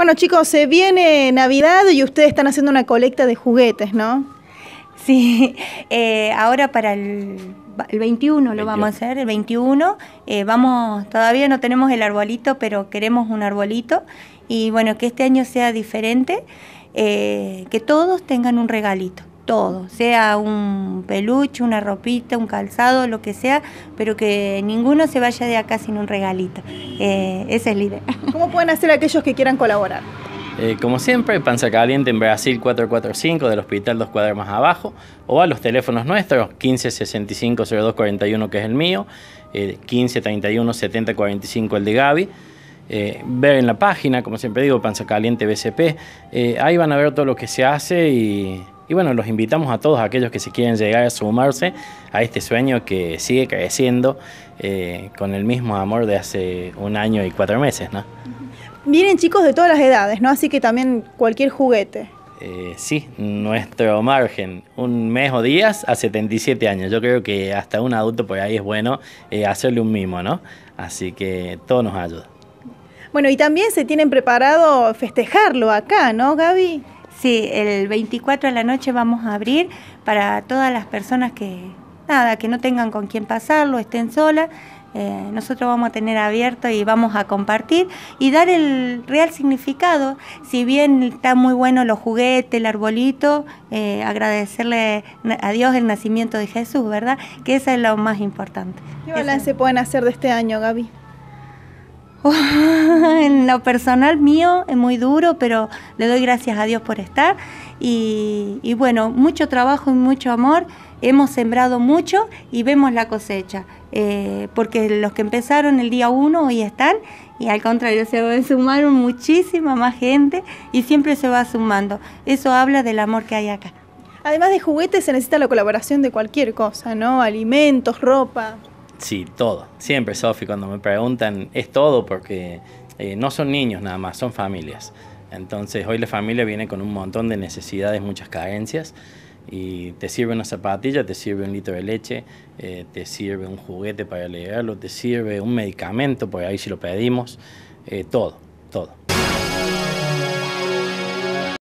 Bueno, chicos, se viene Navidad y ustedes están haciendo una colecta de juguetes, ¿no? Sí, eh, ahora para el, 21 lo vamos a hacer, el 21. Eh, vamos, todavía no tenemos el arbolito, pero queremos un arbolito. Y bueno, que este año sea diferente, eh, que todos tengan un regalito todo, sea un peluche, una ropita, un calzado, lo que sea, pero que ninguno se vaya de acá sin un regalito. Eh, esa es la idea. ¿Cómo pueden hacer aquellos que quieran colaborar? Eh, como siempre, Panza Caliente en Brasil 445 del hospital dos cuadras más abajo o a los teléfonos nuestros 1565-0241 que es el mío, eh, 1531-7045 el de Gaby. Eh, ver en la página, como siempre digo, Panza Caliente BCP. ahí van a ver todo lo que se hace y y bueno, los invitamos a todos aquellos que se quieren llegar a sumarse a este sueño que sigue creciendo eh, con el mismo amor de hace un año y cuatro meses, ¿no? Vienen chicos de todas las edades, ¿no? Así que también cualquier juguete. Eh, sí, nuestro margen, un mes o días a 77 años. Yo creo que hasta un adulto por ahí es bueno eh, hacerle un mimo, ¿no? Así que todo nos ayuda. Bueno, y también se tienen preparado festejarlo acá, ¿no, Gaby? Sí, el 24 de la noche vamos a abrir para todas las personas que, nada, que no tengan con quién pasarlo, estén solas. Eh, nosotros vamos a tener abierto y vamos a compartir y dar el real significado. Si bien está muy bueno los juguetes, el arbolito, eh, agradecerle a Dios el nacimiento de Jesús, ¿verdad? Que eso es lo más importante. ¿Qué balance pueden hacer de este año, Gaby? en lo personal mío es muy duro, pero le doy gracias a Dios por estar. Y, bueno, mucho trabajo y mucho amor. Hemos sembrado mucho y vemos la cosecha. Eh, porque los que empezaron el día uno hoy están y al contrario, se sumaron muchísima más gente y siempre se va sumando. Eso habla del amor que hay acá. Además de juguetes se necesita la colaboración de cualquier cosa, ¿no? Alimentos, ropa. Sí, todo. Siempre, Sofi, cuando me preguntan, es todo porque eh, no son niños nada más, son familias. Entonces, hoy la familia viene con un montón de necesidades, muchas carencias. Y te sirve una zapatilla, te sirve un litro de leche, eh, te sirve un juguete para leerlo, te sirve un medicamento, por ahí si lo pedimos, eh, todo, todo.